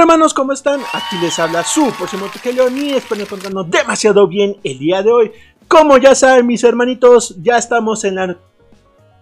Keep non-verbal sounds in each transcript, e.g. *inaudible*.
hermanos, ¿cómo están? Aquí les habla su próximo León y espero encontrarnos demasiado bien el día de hoy. Como ya saben mis hermanitos, ya estamos en la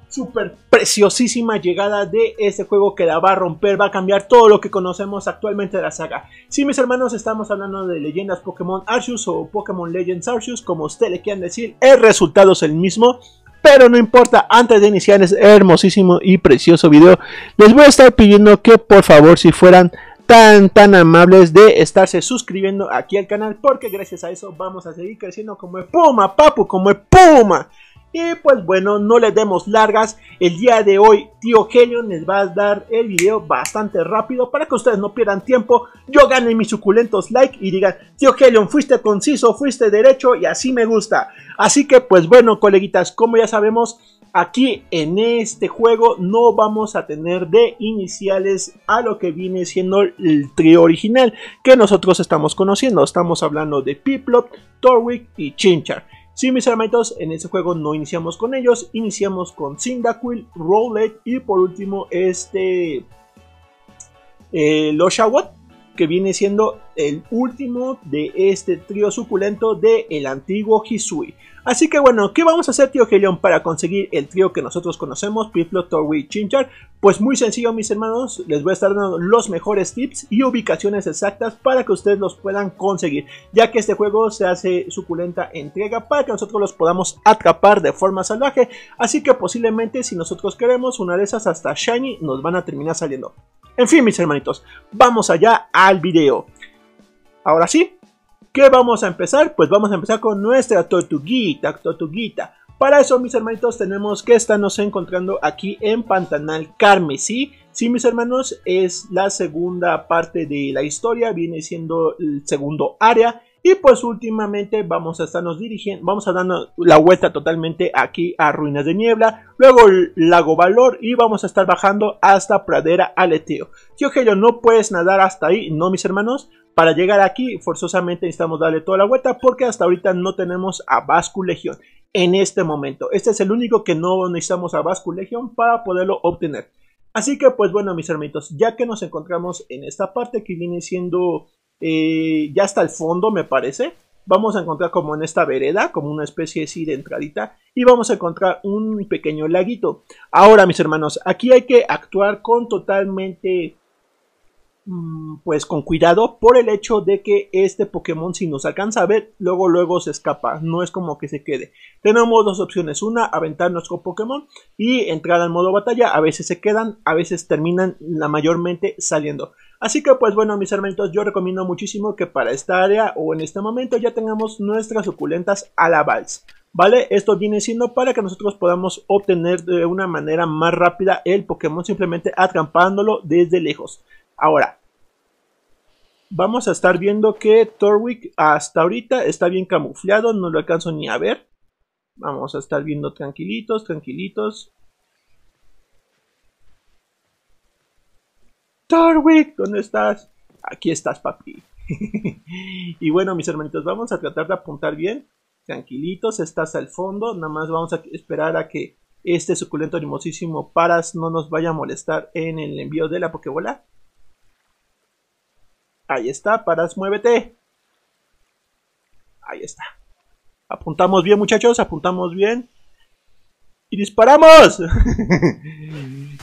super preciosísima llegada de este juego que la va a romper, va a cambiar todo lo que conocemos actualmente de la saga. si mis hermanos, estamos hablando de leyendas Pokémon Arceus o Pokémon Legends Arceus, como usted le quieran decir, el resultado es el mismo. Pero no importa, antes de iniciar este hermosísimo y precioso video, les voy a estar pidiendo que por favor si fueran tan, tan amables de estarse suscribiendo aquí al canal, porque gracias a eso vamos a seguir creciendo como PUMA papu, como PUMA Y pues bueno, no les demos largas. El día de hoy, tío Helion les va a dar el video bastante rápido para que ustedes no pierdan tiempo. Yo gane mis suculentos like y digan, tío Helion, fuiste conciso, fuiste derecho y así me gusta. Así que pues bueno, coleguitas, como ya sabemos, Aquí en este juego no vamos a tener de iniciales a lo que viene siendo el trío original que nosotros estamos conociendo. Estamos hablando de Piplop, Torwick y Chinchar. Sí, mis hermanitos, en este juego no iniciamos con ellos, iniciamos con Cyndaquil, Rowlet y por último este... Eh, los Shawot? que viene siendo el último de este trío suculento de el antiguo Hisui. Así que bueno, ¿qué vamos a hacer tío Helion para conseguir el trío que nosotros conocemos, Piflo, Torwi, Chinchar? Pues muy sencillo mis hermanos, les voy a estar dando los mejores tips y ubicaciones exactas para que ustedes los puedan conseguir, ya que este juego se hace suculenta entrega para que nosotros los podamos atrapar de forma salvaje, así que posiblemente si nosotros queremos una de esas hasta Shiny nos van a terminar saliendo. En fin, mis hermanitos, vamos allá al video. Ahora sí, ¿qué vamos a empezar? Pues vamos a empezar con nuestra tortuguita, tortuguita. Para eso, mis hermanitos, tenemos que estarnos encontrando aquí en Pantanal Carmesí. Sí, mis hermanos, es la segunda parte de la historia, viene siendo el segundo área y pues últimamente vamos a nos dirigiendo, vamos a darnos la vuelta totalmente aquí a Ruinas de Niebla, luego Lago Valor y vamos a estar bajando hasta Pradera Aleteo. Tio Gello, no puedes nadar hasta ahí, no mis hermanos, para llegar aquí forzosamente necesitamos darle toda la vuelta porque hasta ahorita no tenemos a Vasco Legión en este momento. Este es el único que no necesitamos a Bascul Legión para poderlo obtener. Así que pues bueno mis hermanitos, ya que nos encontramos en esta parte que viene siendo eh, ya hasta el fondo me parece, vamos a encontrar como en esta vereda, como una especie así de entradita, y vamos a encontrar un pequeño laguito. Ahora, mis hermanos, aquí hay que actuar con totalmente, mm, pues con cuidado, por el hecho de que este Pokémon, si nos alcanza a ver, luego, luego se escapa, no es como que se quede. Tenemos dos opciones, una, aventar nuestro Pokémon y entrar al modo batalla, a veces se quedan, a veces terminan la mayormente saliendo. Así que pues bueno mis hermanitos, yo recomiendo muchísimo que para esta área o en este momento ya tengamos nuestras suculentas a la vals. ¿Vale? Esto viene siendo para que nosotros podamos obtener de una manera más rápida el Pokémon simplemente atrampándolo desde lejos. Ahora, vamos a estar viendo que Torwick hasta ahorita está bien camuflado, no lo alcanzo ni a ver. Vamos a estar viendo tranquilitos, tranquilitos. ¿dónde estás? Aquí estás, papi. *laughs* y bueno, mis hermanitos, vamos a tratar de apuntar bien. Tranquilitos, estás al fondo. Nada más vamos a esperar a que este suculento hermosísimo Paras no nos vaya a molestar en el envío de la Pokébola. Ahí está, Paras, muévete. Ahí está. Apuntamos bien, muchachos, apuntamos bien. ¡Y disparamos! *laughs*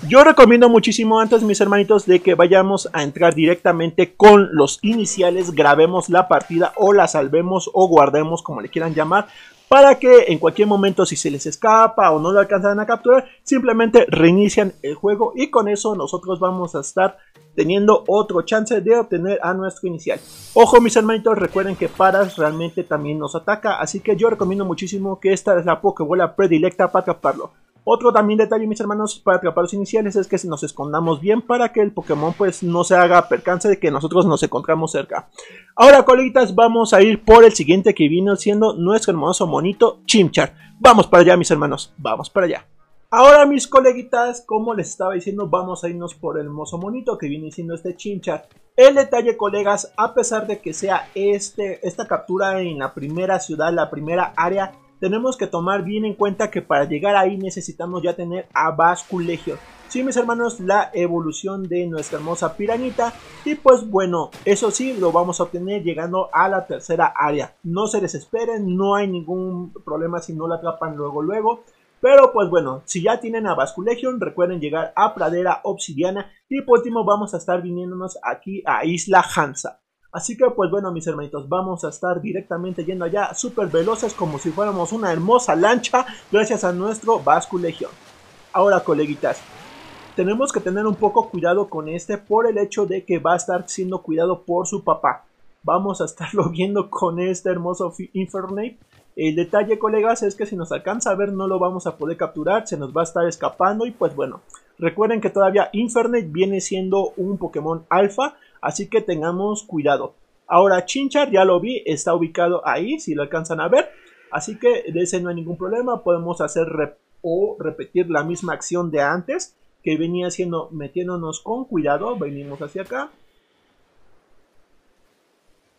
Yo recomiendo muchísimo antes, mis hermanitos, de que vayamos a entrar directamente con los iniciales, grabemos la partida o la salvemos o guardemos, como le quieran llamar, para que en cualquier momento si se les escapa o no lo alcanzan a capturar, simplemente reinician el juego y con eso nosotros vamos a estar teniendo otro chance de obtener a nuestro inicial. Ojo mis hermanitos, recuerden que Paras realmente también nos ataca, así que yo recomiendo muchísimo que esta es la Pokébola predilecta para atraparlo. Otro también detalle, mis hermanos, para atrapar los iniciales es que nos escondamos bien para que el Pokémon pues no se haga percance de que nosotros nos encontramos cerca. Ahora, coleguitas, vamos a ir por el siguiente que vino siendo nuestro hermoso monito Chimchar. Vamos para allá, mis hermanos, vamos para allá. Ahora, mis coleguitas, como les estaba diciendo, vamos a irnos por el hermoso monito que viene siendo este Chimchar. El detalle, colegas, a pesar de que sea este, esta captura en la primera ciudad, la primera área, tenemos que tomar bien en cuenta que para llegar ahí necesitamos ya tener a Basculegion. Sí, mis hermanos, la evolución de nuestra hermosa piranita. Y pues bueno, eso sí, lo vamos a obtener llegando a la tercera área. No se desesperen, no hay ningún problema si no la atrapan luego luego. Pero pues bueno, si ya tienen a Basculegion, recuerden llegar a Pradera Obsidiana. Y por último vamos a estar viniéndonos aquí a Isla Hansa. Así que pues bueno mis hermanitos, vamos a estar directamente yendo allá súper veloces como si fuéramos una hermosa lancha gracias a nuestro Vasco Ahora coleguitas, tenemos que tener un poco cuidado con este por el hecho de que va a estar siendo cuidado por su papá. Vamos a estarlo *laughs* viendo con este hermoso Infernape. El detalle, colegas, es que si nos alcanza a ver no lo vamos a poder capturar, se nos va a estar escapando y pues bueno, recuerden que todavía Infernape viene siendo un Pokémon alfa, Así que tengamos cuidado. Ahora, Chincha ya lo vi, está ubicado ahí, si lo alcanzan a ver. Así que de ese no hay ningún problema. Podemos hacer o repetir la misma acción de antes, que venía haciendo metiéndonos con cuidado. Venimos hacia acá.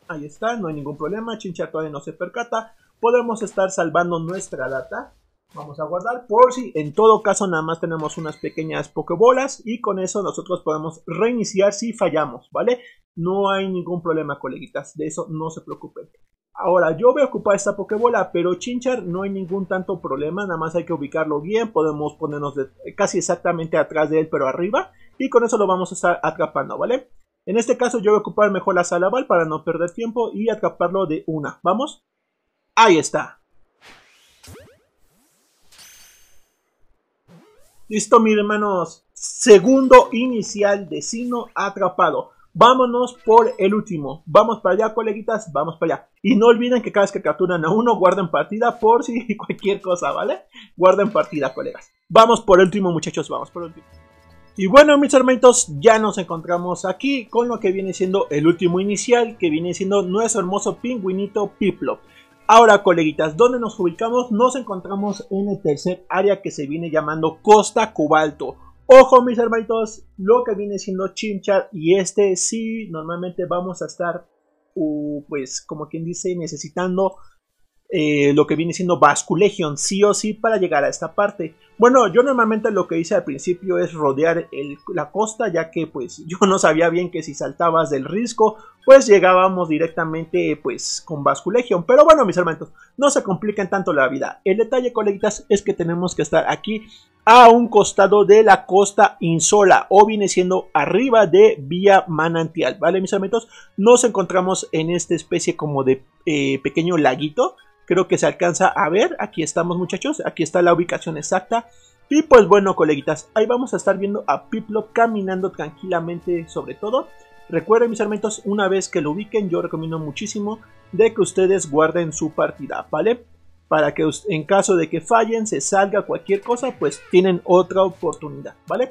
Ahí está, no hay ningún problema. Chincha todavía no se percata. Podemos estar salvando nuestra data. Vamos a guardar por si en todo caso nada más tenemos unas pequeñas pokebolas y con eso nosotros podemos reiniciar si fallamos, ¿vale? No hay ningún problema, coleguitas, de eso no se preocupen. Ahora, yo voy a ocupar esta pokebola, pero Chinchar no hay ningún tanto problema, nada más hay que ubicarlo bien, podemos ponernos casi exactamente atrás de él, pero arriba, y con eso lo vamos a estar atrapando, ¿vale? En este caso yo voy a ocupar mejor la salaval para no perder tiempo y atraparlo de una, ¿vamos? Ahí está, Listo, mis hermanos. Segundo inicial de Sino atrapado. Vámonos por el último. Vamos para allá, coleguitas. Vamos para allá. Y no olviden que cada vez que capturan a uno, guarden partida por si *laughs* cualquier cosa, ¿vale? Guarden partida, colegas. Vamos por el último, muchachos. Vamos por el último. Y bueno, mis hermanitos, ya nos encontramos aquí con lo que viene siendo el último inicial, que viene siendo nuestro hermoso pingüinito Piplop. Ahora, coleguitas, ¿dónde nos ubicamos? Nos encontramos en el tercer área que se viene llamando Costa Cobalto. Ojo, mis hermanitos, lo que viene siendo Chinchat y este sí, normalmente vamos a estar, pues, como quien dice, necesitando eh, lo que viene siendo Basculegion sí o sí, para llegar a esta parte. Bueno, yo normalmente lo que hice al principio es rodear la costa, ya que pues *laughs* yo no sabía bien que si saltabas del risco, pues llegábamos directamente pues con Basculegion. Pero bueno, mis hermanos, no se complican tanto la vida. El detalle, coleguitas, es que tenemos que estar aquí a un costado de la costa insola o viene siendo arriba de vía manantial, ¿vale mis hermanos? Nos encontramos en esta especie como de eh, pequeño laguito Creo que se alcanza a ver. Aquí estamos muchachos. Aquí está la ubicación exacta. Y pues bueno, coleguitas, ahí vamos a estar viendo a Piplo caminando tranquilamente sobre todo. Recuerden mis hermanitos, una vez que lo ubiquen, yo recomiendo muchísimo de que ustedes guarden su partida, ¿vale? Para que en caso de que fallen, se salga cualquier cosa, pues tienen otra oportunidad, ¿vale?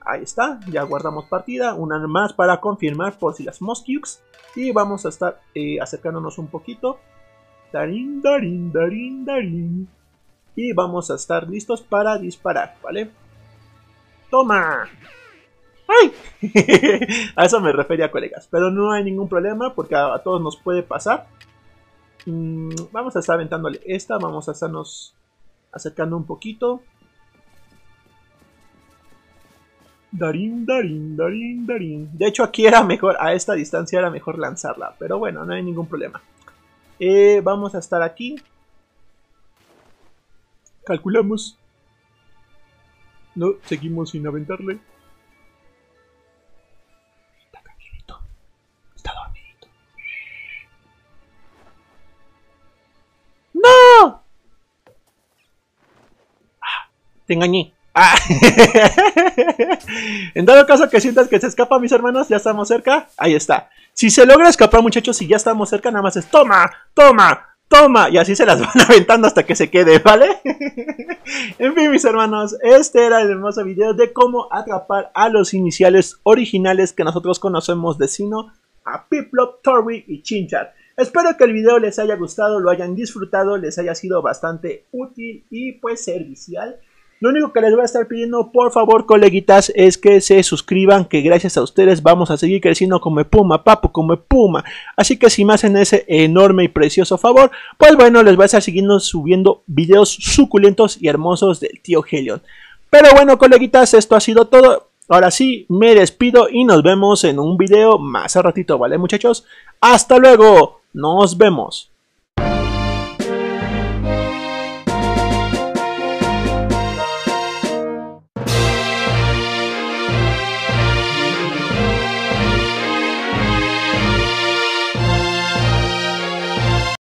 Ahí está, ya guardamos partida, una más para confirmar por si las mosquitos Y vamos a estar eh, acercándonos un poquito Darín, darín, darín, darín. Y vamos a estar listos para disparar, ¿vale? ¡Toma! ¡Ay! *laughs* a eso me refería, colegas. Pero no hay ningún problema porque a, todos nos puede pasar. Mm, vamos a estar aventándole esta. Vamos a estarnos acercando un poquito. Darín, darín, darín, darín. De hecho, aquí era mejor, a esta distancia era mejor lanzarla. Pero bueno, no hay ningún problema. Eh, vamos a estar aquí. Calculamos. No, seguimos sin aventarle. Está caminito, Está dormido. ¡No! Ah, te engañé. Ah. *laughs* en dado caso que sientas que se escapa, mis hermanos, ya estamos cerca. Ahí está. Si se logra escapar, muchachos, si ya estamos cerca, nada más es toma, toma, toma. Y así se las *laughs* van aventando hasta que se quede, ¿vale? *laughs* en fin, mis hermanos, este era el hermoso video de cómo atrapar a los iniciales originales que nosotros conocemos de Sino, a Piplop, Torwi y Chinchat. Espero que el video les haya gustado, lo hayan disfrutado, les haya sido bastante útil y pues servicial. Lo único que les voy a estar pidiendo, por favor, coleguitas, es que se suscriban, que gracias a ustedes vamos a seguir creciendo como Puma, papu, como Puma. Así que si me hacen ese enorme y precioso favor, pues bueno, les voy a estar siguiendo subiendo videos suculentos y hermosos del tío Helion. Pero bueno, coleguitas, esto ha sido todo. Ahora sí, me despido y nos vemos en un video más a ratito, ¿vale, muchachos? ¡Hasta luego! ¡Nos vemos!